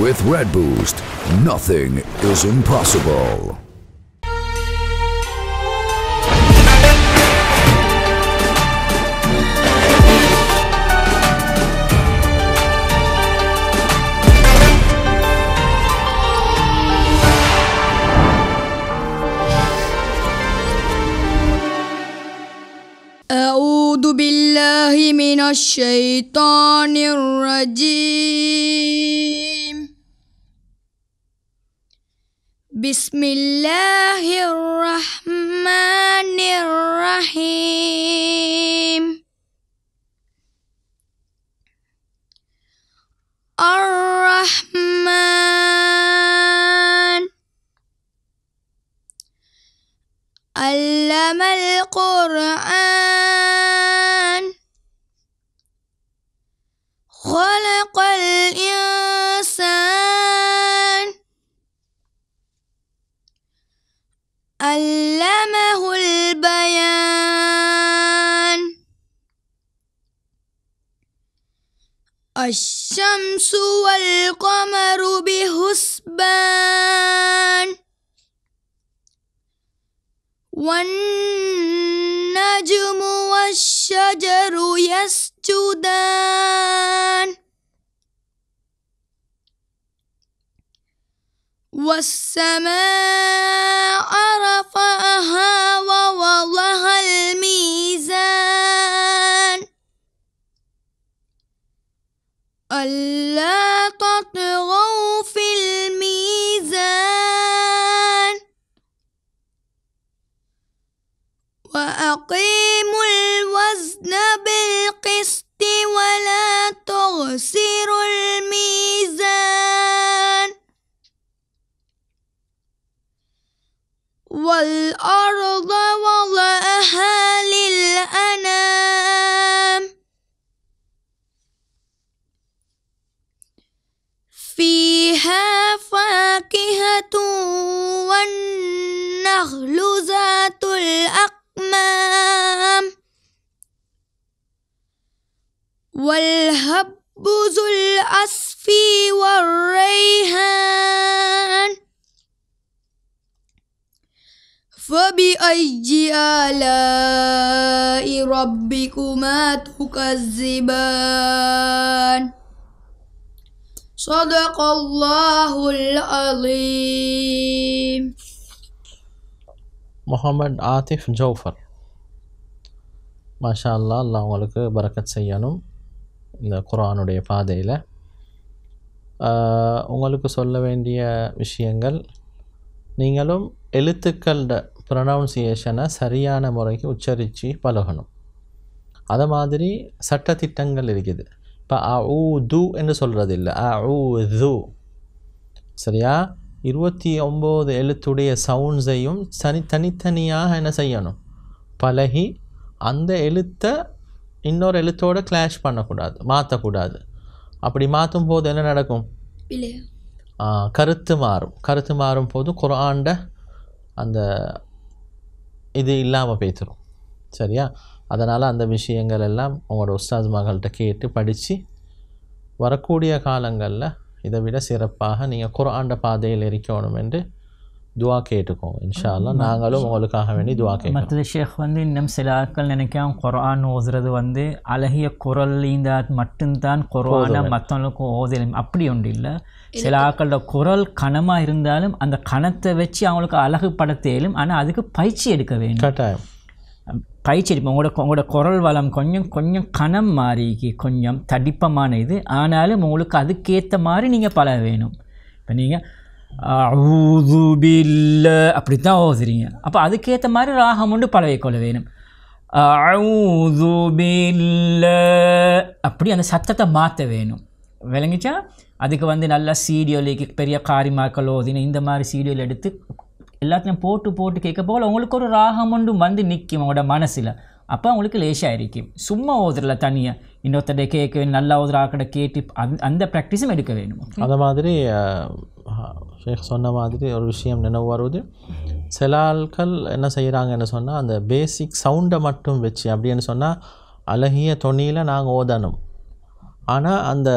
With Red Boost, nothing is impossible. أعوذ بالله من الشيطان الرجيم بسم الله الرحمن الرحيم الرحمن علم القرآن علمه البيان الشمس والقمر بحسبان والنجم والشجر يسجدان والسماء رفعها ووضع الميزان ألا تطغوا في الميزان وأقيموا والأرض وضعها للأنام فيها فاكهة والنخل ذات الأقمام والهب ذو الأسف والريحان فبأي آلاء ربكما تكذبان صدق الله العظيم محمد عاطف جوفر ما شاء الله الله عليك بركة سيانم القرآن ودي فاده إلى உங்களுக்கு சொல்ல வேண்டிய விஷயங்கள் நீங்களும் எழுத்துக்கள் ப்ரொனவுன்சியேஷனை சரியான முறைக்கு உச்சரித்து பழகணும் அதை மாதிரி சட்டத்திட்டங்கள் இருக்குது இப்போ அ ஊ து என்று சொல்கிறது இல்லை அ ஊ சரியா இருபத்தி ஒம்பது எழுத்துடைய சவுண்ட்ஸையும் தனி தனித்தனியாக என்ன செய்யணும் பழகி அந்த எழுத்தை இன்னொரு எழுத்தோடு கிளாஷ் பண்ணக்கூடாது மாற்றக்கூடாது அப்படி மாற்றும் போது என்ன நடக்கும் கருத்து மாறும் கருத்து மாறும் போது குரான்ட அந்த இது இல்லாமல் பேசுகிறோம் சரியா அதனால் அந்த விஷயங்கள் எல்லாம் உங்களோட உஸ்தாஸ் மகள்கிட்ட கேட்டு படித்து வரக்கூடிய காலங்களில் இதை விட சிறப்பாக நீங்கள் குராண்ட பாதையில் இருக்கணும் என்று துவா கேட்டுக்கோம் இன்ஷா எல்லாம் நாங்களும் உங்களுக்காக வேண்டி துவா கேட்கணும் மற்ற ஷேக் வந்து இன்னும் சில ஆட்கள் நினைக்காம குரான் ஓதுறது வந்து அழகிய குரலிந்த மட்டும்தான் குரானை மற்றவங்களுக்கு ஓதலும் அப்படி ஒன்று இல்லை சில ஆட்களோட குரல் கணமாக இருந்தாலும் அந்த கணத்தை வச்சு அவங்களுக்கு அழகு படத்தேலும் ஆனால் அதுக்கு பயிற்சி எடுக்க வேண்டும் கட்டாயம் பயிற்சி எடுப்போம் உங்களோட உங்களோட குரல் வளம் கொஞ்சம் கொஞ்சம் கணம் மாறி கொஞ்சம் தடிப்பமான இது ஆனாலும் உங்களுக்கு அதுக்கேற்ற மாதிரி நீங்கள் பல வேணும் இப்போ நீங்கள் அவுதுபில்ல அப்படி தான் ஓதுறீங்க அப்போ அதுக்கேற்ற மாதிரி ராகம் உண்டு கொள்ள வேணும் அவுதுபில்ல அப்படி அந்த சத்தத்தை மாற்ற வேணும் விளங்கிச்சா அதுக்கு வந்து நல்லா சீடியோலேக்கு பெரிய காரிமாக்கள் ஓதினு இந்த மாதிரி சீடியோல் எடுத்து எல்லாத்தையும் போட்டு போட்டு கேட்க போகல உங்களுக்கு ஒரு ராகம் ஒன்று வந்து நிற்கும் உங்களோட மனசில் அப்போ அவங்களுக்கு லேசாக இருக்கும் சும்மா ஓதுறல தனியாக இன்னொருத்தடைய கேட்க வேணும் நல்லா ஓதுற ஆக்கடை கேட்டு அந்த ப்ராக்டிஸும் எடுக்க வேணும் அந்த மாதிரி ஷேக் சொன்ன மாதிரி ஒரு விஷயம் நினைவு வருவது சில ஆட்கள் என்ன செய்கிறாங்கன்னு சொன்னால் அந்த பேசிக் சவுண்டை மட்டும் வச்சு அப்படின்னு சொன்னால் அழகிய தொனியில் நாங்கள் ஓதணும் ஆனால் அந்த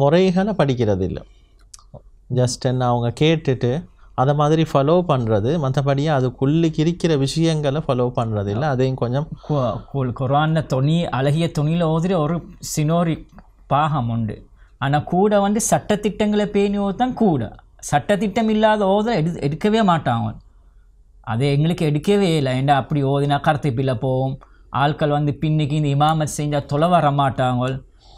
முறைகளை படிக்கிறது இல்லை ஜஸ்ட் என்ன அவங்க கேட்டுட்டு அதை மாதிரி ஃபாலோ பண்ணுறது மற்றபடியே அதுக்குள்ளுக்கு இருக்கிற விஷயங்களை ஃபாலோ பண்ணுறது இல்லை அதையும் கொஞ்சம் குரான துணி அழகிய துணியில் ஓதுற ஒரு சினோரி பாகம் உண்டு ஆனால் கூட வந்து சட்டத்திட்டங்களை பேணி ஓதான் கூட சட்டத்திட்டம் இல்லாத ஓத எடு எடுக்கவே மாட்டாங்க அதை எங்களுக்கு எடுக்கவே இல்லை ஏண்டா அப்படி ஓதினா பிள்ளை போவோம் ஆட்கள் வந்து பின்னுக்கு இந்த இமாமத் செஞ்சால் தொலை வர மாட்டாங்க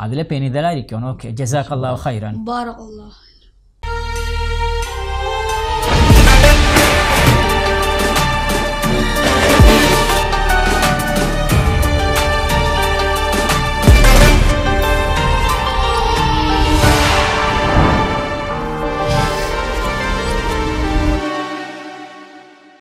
அதில் இதெல்லாம் இருக்கணும் ஓகே ஜசாக் அல்லாஹ் ஹைரான்